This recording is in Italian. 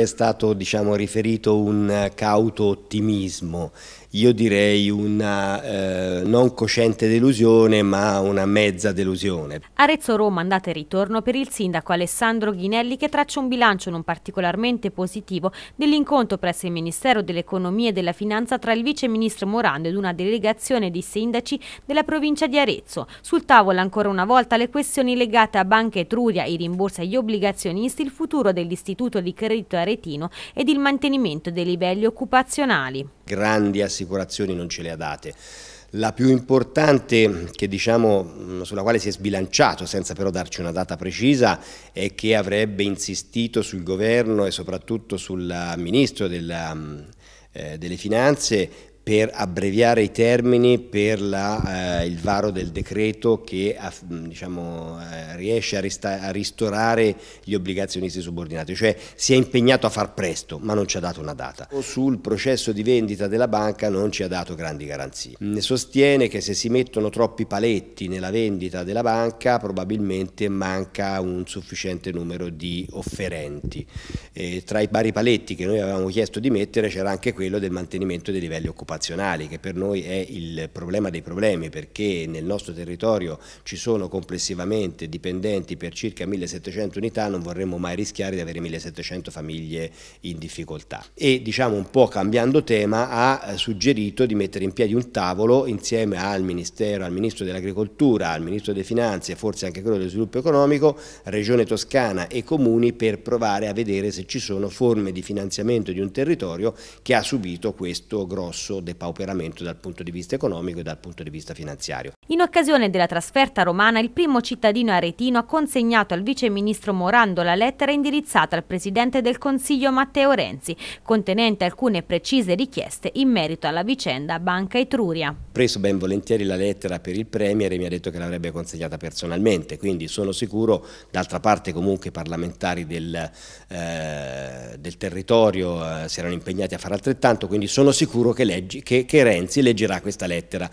È stato diciamo, riferito un cauto ottimismo, io direi una eh, non cosciente delusione ma una mezza delusione. Arezzo-Roma andata e ritorno per il sindaco Alessandro Ghinelli che traccia un bilancio non particolarmente positivo dell'incontro presso il Ministero dell'Economia e della Finanza tra il vice ministro Morando ed una delegazione di sindaci della provincia di Arezzo. Sul tavolo ancora una volta le questioni legate a Banca Etruria, i rimborsi agli obbligazionisti, il futuro dell'istituto di credito Arezzo aretino ed il mantenimento dei livelli occupazionali. Grandi assicurazioni non ce le ha date. La più importante che, diciamo, mm, sulla quale si è sbilanciato, senza però darci una data precisa, è che avrebbe insistito sul governo e soprattutto sul ministro della, mm, eh, delle finanze per abbreviare i termini per la, eh, il varo del decreto che diciamo, eh, riesce a, a, ristorare gli obbligazionisti subordinati, cioè si è impegnato a far presto ma non ci ha dato una data. Sul processo di vendita della banca non ci ha dato grandi garanzie. Ne mm, Sostiene che se si mettono troppi paletti nella vendita della banca probabilmente manca un sufficiente numero di offerenti. Eh, tra i vari paletti che noi avevamo chiesto di mettere c'era anche quello del mantenimento dei livelli occupazionali occupazionali, che per noi è il problema dei problemi, perché nel nostro territorio ci sono complessivamente dipendenti per circa 1700 unità, non vorremmo mai rischiare di avere 1700 famiglie in difficoltà. E diciamo un po' cambiando tema, ha eh, suggerito di mettere in piedi un tavolo insieme al Ministero, al Ministro dell'Agricoltura, al Ministro delle Finanze, forse anche quello dello Sviluppo Economico, Regione Toscana e Comuni per provare a vedere se ci sono forme di finanziamento di un territorio che ha subito questo grosso depauperamento dal punto di vista economico e dal punto di vista finanziario. In occasione della trasferta romana, il primo cittadino aretino ha consegnato al viceministro Morando la lettera indirizzata al presidente del Consiglio Matteo Renzi, contenente alcune precise richieste in merito alla vicenda Banca Etruria. Ho preso ben volentieri la lettera per il Premier e mi ha detto che l'avrebbe consegnata personalmente, quindi sono sicuro, d'altra parte comunque i parlamentari del, eh, del territorio eh, si erano impegnati a fare altrettanto, quindi sono sicuro che leggi che, che Renzi leggerà questa lettera.